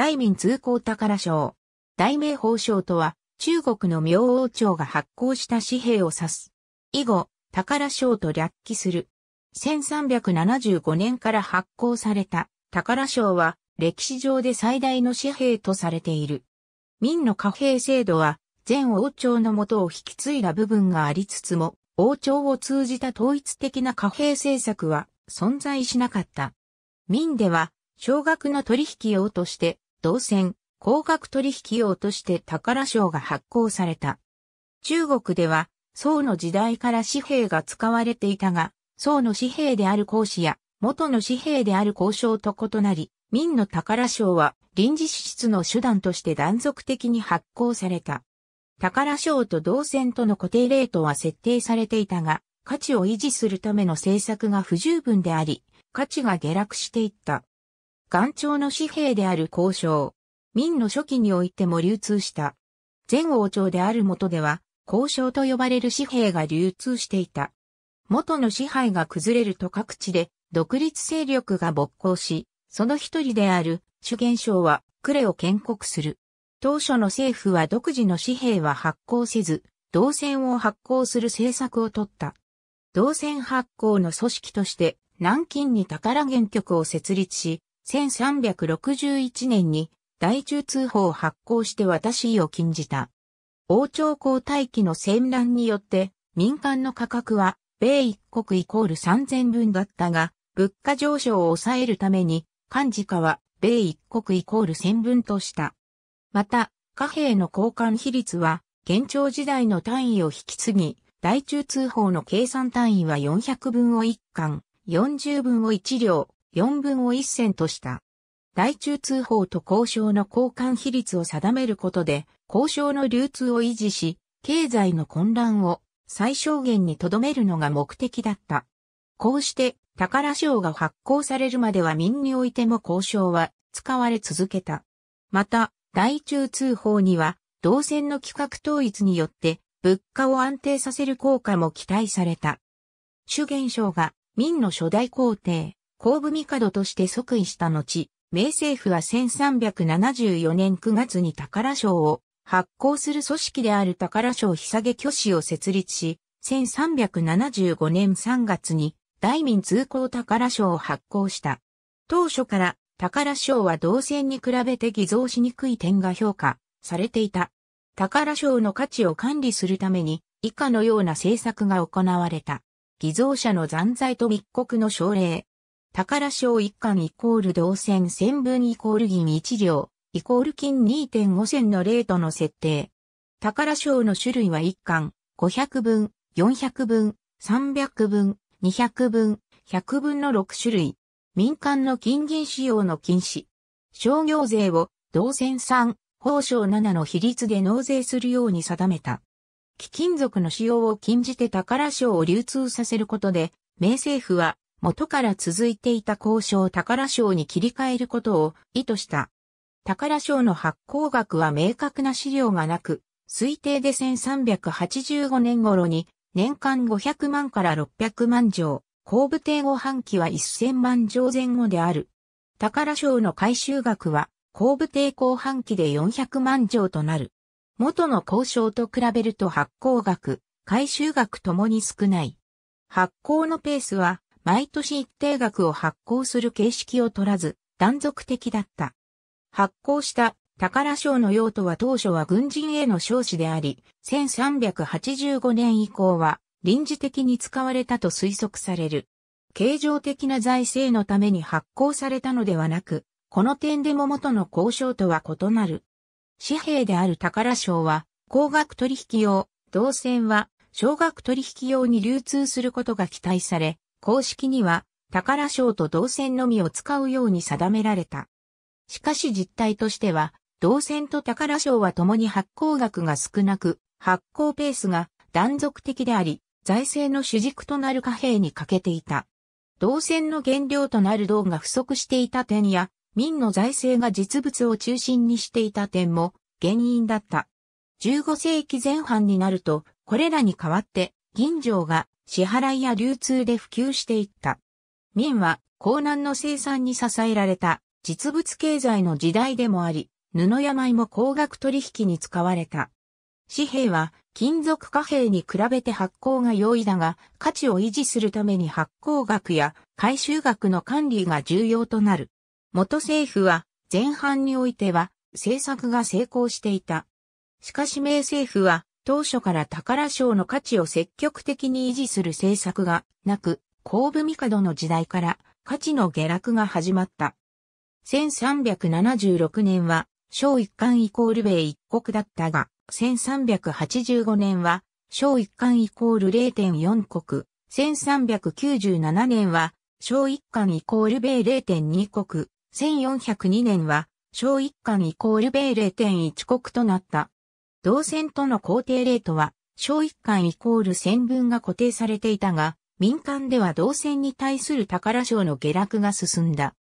大民通行宝賞。大名宝賞とは、中国の明王朝が発行した紙幣を指す。以後、宝賞と略記する。1375年から発行された宝賞は歴史上で最大の紙幣とされている。明の貨幣制度は前王朝のもとを引き継いだ部分がありつつも王朝を通じた統一的な貨幣政策は存在しなかった。民では少額の取引用として銅線、高額取引用として宝賞が発行された。中国では、宋の時代から紙幣が使われていたが、宋の紙幣である孔子や、元の紙幣である交渉と異なり、民の宝賞は臨時支出の手段として断続的に発行された。宝賞と銅線との固定レートは設定されていたが、価値を維持するための政策が不十分であり、価値が下落していった。元朝の紙幣である交渉。明の初期においても流通した。前王朝である元では、交渉と呼ばれる紙幣が流通していた。元の支配が崩れると各地で独立勢力が勃興し、その一人である主元省は呉を建国する。当初の政府は独自の紙幣は発行せず、銅線を発行する政策を取った。銅線発行の組織として南京に宝原局を設立し、1361年に大中通報を発行して私意を禁じた。王朝交代期の戦乱によって民間の価格は米一国イコール3000分だったが、物価上昇を抑えるために、漢字化は米一国イコール1000分とした。また、貨幣の交換比率は、現庁時代の単位を引き継ぎ、大中通報の計算単位は400分を1巻、40分を1両、4分を1線とした。大中通報と交渉の交換比率を定めることで、交渉の流通を維持し、経済の混乱を最小限に留めるのが目的だった。こうして、宝賞が発行されるまでは民においても交渉は使われ続けた。また、大中通報には、動線の規格統一によって、物価を安定させる効果も期待された。主元賞が、民の初代皇帝、後部帝として即位した後、明政府は1374年9月に宝賞を発行する組織である宝賞下げ挙手を設立し、1375年3月に大民通行宝賞を発行した。当初から宝賞は同線に比べて偽造しにくい点が評価されていた。宝賞の価値を管理するために以下のような政策が行われた。偽造者の残罪と密告の奨励、宝賞一貫イコール銅線千分イコール銀一両、イコール金2.5千のレートの設定。宝賞の種類は一貫、500分、400分、300分、200分、100分の6種類。民間の金銀使用の禁止。商業税を銅線3、法省7の比率で納税するように定めた。貴金属の使用を禁じて宝賞を流通させることで、明政府は元から続いていた交渉宝賞に切り替えることを意図した。宝賞の発行額は明確な資料がなく、推定で1385年頃に年間500万から600万錠、後部帝後半期は1000万錠前後である。宝賞の回収額は後部帝後半期で400万錠となる。元の交渉と比べると発行額、回収額ともに少ない。発行のペースは毎年一定額を発行する形式を取らず、断続的だった。発行した宝賞の用途は当初は軍人への賞資であり、1385年以降は臨時的に使われたと推測される。形状的な財政のために発行されたのではなく、この点でも元の交渉とは異なる。紙幣である宝賞は、高額取引用、銅線は、少額取引用に流通することが期待され、公式には、宝賞と銅線のみを使うように定められた。しかし実態としては、銅線と宝賞は共に発行額が少なく、発行ペースが断続的であり、財政の主軸となる貨幣に欠けていた。銅線の原料となる銅が不足していた点や、民の財政が実物を中心にしていた点も原因だった。15世紀前半になると、これらに代わって銀城が支払いや流通で普及していった。民は、江南の生産に支えられた、実物経済の時代でもあり、布や井も高額取引に使われた。紙幣は金属貨幣に比べて発行が容易だが価値を維持するために発行額や回収額の管理が重要となる。元政府は前半においては政策が成功していた。しかし明政府は当初から宝賞の価値を積極的に維持する政策がなく、後部帝の時代から価値の下落が始まった。1376年は、小一貫イコール米一国だったが、1385年は、小一貫イコール0.4国、1397年は、小一貫イコール米0.2国、1402年は、小一貫イコール米0.1国となった。銅線との工程レートは、小一貫イコール線分が固定されていたが、民間では銅線に対する宝賞の下落が進んだ。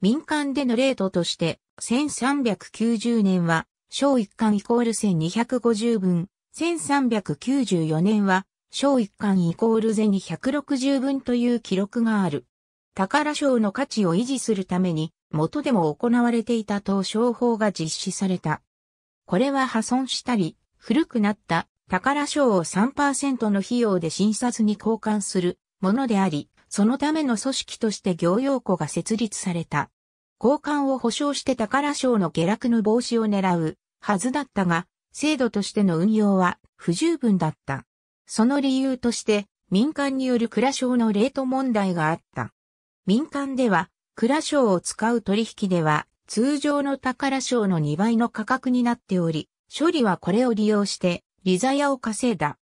民間でのレートとして、1390年は、小一貫イコール1250分、1394年は、小一貫イコール税2 6 0分という記録がある。宝賞の価値を維持するために、元でも行われていた当商法が実施された。これは破損したり、古くなった宝賞を3%の費用で診察に交換するものであり、そのための組織として業用庫が設立された。交換を保証して宝賞の下落の防止を狙うはずだったが、制度としての運用は不十分だった。その理由として、民間による蔵賞のレート問題があった。民間では、蔵賞を使う取引では、通常の宝賞の2倍の価格になっており、処理はこれを利用して、利ザヤを稼いだ。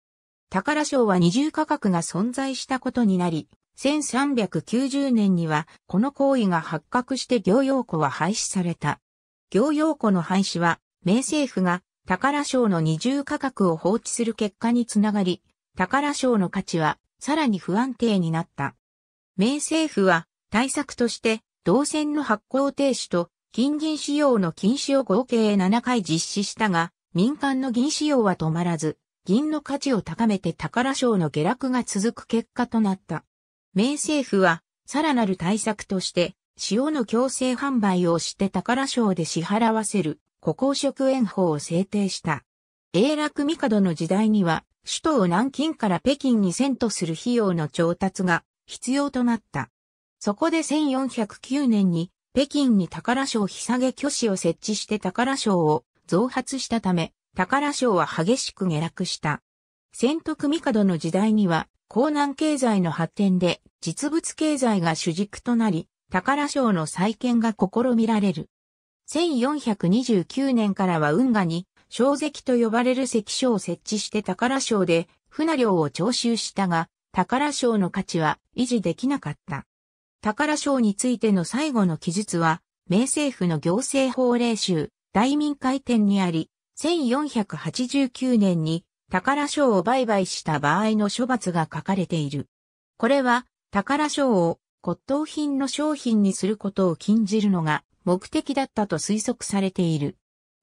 宝賞は二重価格が存在したことになり、1390年にはこの行為が発覚して行用庫は廃止された。行用庫の廃止は、明政府が宝賞の二重価格を放置する結果につながり、宝賞の価値はさらに不安定になった。明政府は対策として、銅線の発行停止と金銀使用の禁止を合計7回実施したが、民間の銀使用は止まらず、銀の価値を高めて宝賞の下落が続く結果となった。明政府は、さらなる対策として、塩の強制販売をして宝賞で支払わせる、古行食円法を制定した。永楽帝の時代には、首都を南京から北京に遷都する費用の調達が必要となった。そこで1409年に北京に宝賞ひげ巨子を設置して宝賞を増発したため、宝賞は激しく下落した。闘徳帝の時代には、江南経済の発展で実物経済が主軸となり、宝賞の再建が試みられる。1429年からは運河に、小石と呼ばれる石書を設置して宝賞で船料を徴収したが、宝賞の価値は維持できなかった。宝賞についての最後の記述は、明政府の行政法令集、大民会典にあり、1489年に宝賞を売買した場合の処罰が書かれている。これは、宝賞を骨董品の商品にすることを禁じるのが目的だったと推測されている。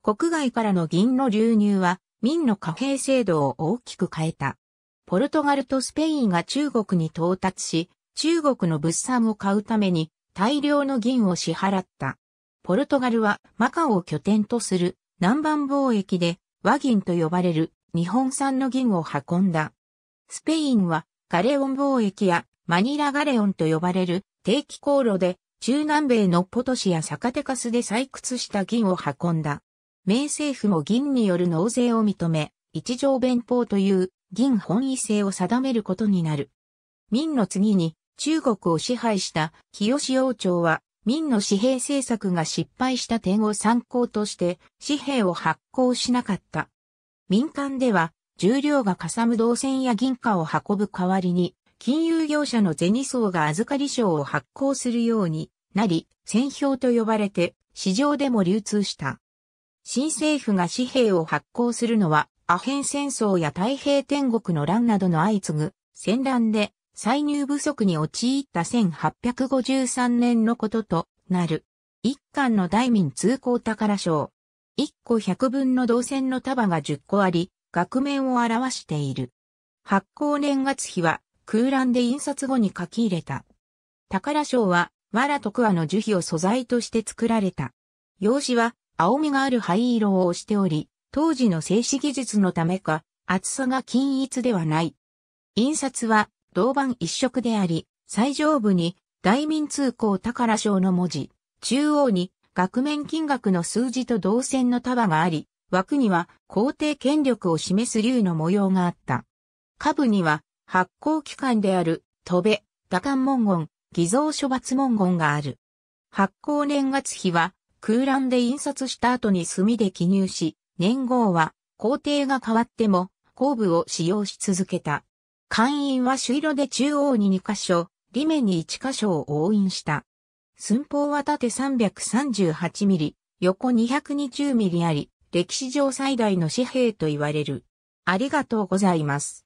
国外からの銀の流入は、民の貨幣制度を大きく変えた。ポルトガルとスペインが中国に到達し、中国の物産を買うために大量の銀を支払った。ポルトガルはマカオを拠点とする南蛮貿易で和銀と呼ばれる日本産の銀を運んだ。スペインはガレオン貿易やマニラガレオンと呼ばれる定期航路で中南米のポトシやサカテカスで採掘した銀を運んだ。明政府も銀による納税を認め、一条弁法という銀本位制を定めることになる。民の次に中国を支配した清王朝は、明の紙幣政策が失敗した点を参考として紙幣を発行しなかった。民間では重量がかさむ銅線や銀貨を運ぶ代わりに金融業者の銭層が預かり賞を発行するようになり、戦票と呼ばれて市場でも流通した。新政府が紙幣を発行するのはアヘン戦争や太平天国の乱などの相次ぐ戦乱で歳入不足に陥った1853年のこととなる。一巻の大民通行宝賞。一個百分の銅線の束が10個あり、額面を表している。発行年月日は空欄で印刷後に書き入れた。宝賞は、藁と桑の樹皮を素材として作られた。用紙は、青みがある灰色を押しており、当時の静止技術のためか、厚さが均一ではない。印刷は、銅板一色であり、最上部に大民通行宝賞の文字、中央に額面金額の数字と銅線の束があり、枠には皇帝権力を示す竜の模様があった。下部には発行機関である、戸部、打艦文言、偽造処罰文言がある。発行年月日は空欄で印刷した後に墨で記入し、年号は皇帝が変わっても後部を使用し続けた。艦員は朱色で中央に2箇所、裏面に1箇所を応印した。寸法は縦338ミリ、横220ミリあり、歴史上最大の紙幣と言われる。ありがとうございます。